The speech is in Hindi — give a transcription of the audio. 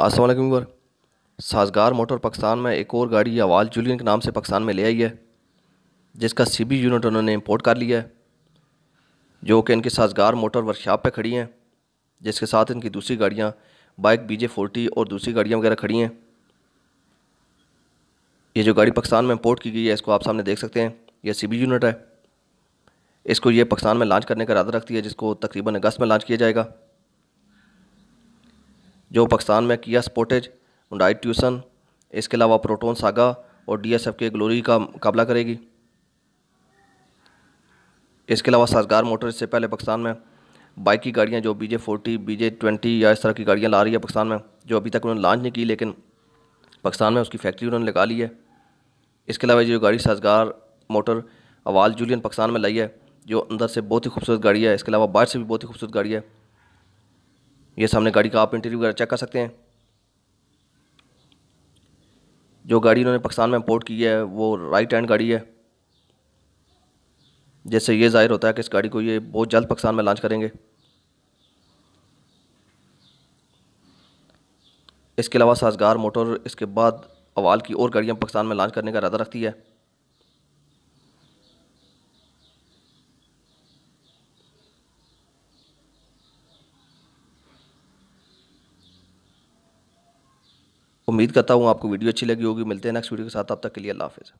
असलम वर साजगार मोटर पाकिस्तान में एक और गाड़ी अवाल जूलियन के नाम से पाकिस्तान में ले आई है जिसका सी बी यूनिट उन्होंने इंपोर्ट कर लिया है जो कि इनके साजगार मोटर वर्कशॉप पे खड़ी हैं जिसके साथ इनकी दूसरी गाड़ियाँ बाइक बी जे फोर्टी और दूसरी गाड़ियाँ वगैरह खड़ी हैं ये जो गाड़ी पाकिस्तान में इम्पोर्ट की गई है इसको आप सामने देख सकते हैं यह सी बी यूनिट है इसको ये पाकिस्तान में लॉन्च करने का इरादा रखती है जिसको तकरीबन अगस्त में लॉन्च किया जाएगा जो पाकिस्तान में किया स्पोटेज डाइट ट्यूसन इसके अलावा प्रोटोन सागा और डीएसएफ के ग्लोरी का मुकाबला करेगी इसके अलावा साजगार मोटर इससे पहले पाकिस्तान में बाइक की गाड़ियाँ जो बीजे फोर्टी बीजे ट्वेंटी या इस तरह की गाड़ियाँ ला रही है पाकिस्तान में जो अभी तक उन्होंने लॉन्च नहीं की लेकिन पाकिस्तान में उसकी फैक्ट्री उन्होंने लगा ली है इसके अलावा जो गाड़ी Sazgar motor Haval Jolion Pakistan में लाई है जो अंदर से बहुत ही खूबसूरत गाड़ी है इसके अलावा बाहर से भी बहुत ही खूबसूरत गाड़ी है ये सामने गाड़ी का आप इंटरव्यू वगैरह चेक कर सकते हैं जो गाड़ी इन्होंने पाकिस्तान में इम्पोर्ट की है वो राइट हैंड गाड़ी है जैसे ये जाहिर होता है कि इस गाड़ी को ये बहुत जल्द पाकिस्तान में लॉन्च करेंगे इसके अलावा साजगार मोटर इसके बाद अवाल की और गाड़ियाँ पाकिस्तान में लॉन्च करने का इरादा रखती है उम्मीद करता हूँ आपको वीडियो अच्छी लगी होगी मिलते हैं नेक्स्ट वीडियो के साथ अब तक के लिए अल्लाह हाफिज़